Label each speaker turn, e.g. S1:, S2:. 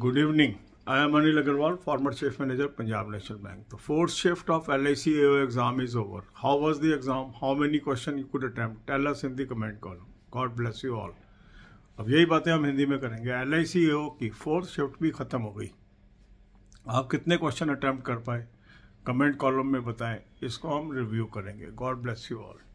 S1: good evening I am Anil Agrawal former chief manager Punjab National Bank तो fourth shift of L I C A exam is over how was the exam how many question you could attempt tell us in the comment column God bless you all अब यही बातें हम हिंदी में करेंगे L I C ए की fourth shift भी ख़त्म हो गई आप कितने क्वेश्चन अटैम्प्ट कर पाए कमेंट कॉलम में बताएं इसको हम रिव्यू करेंगे गॉड ब्लेस यू ऑल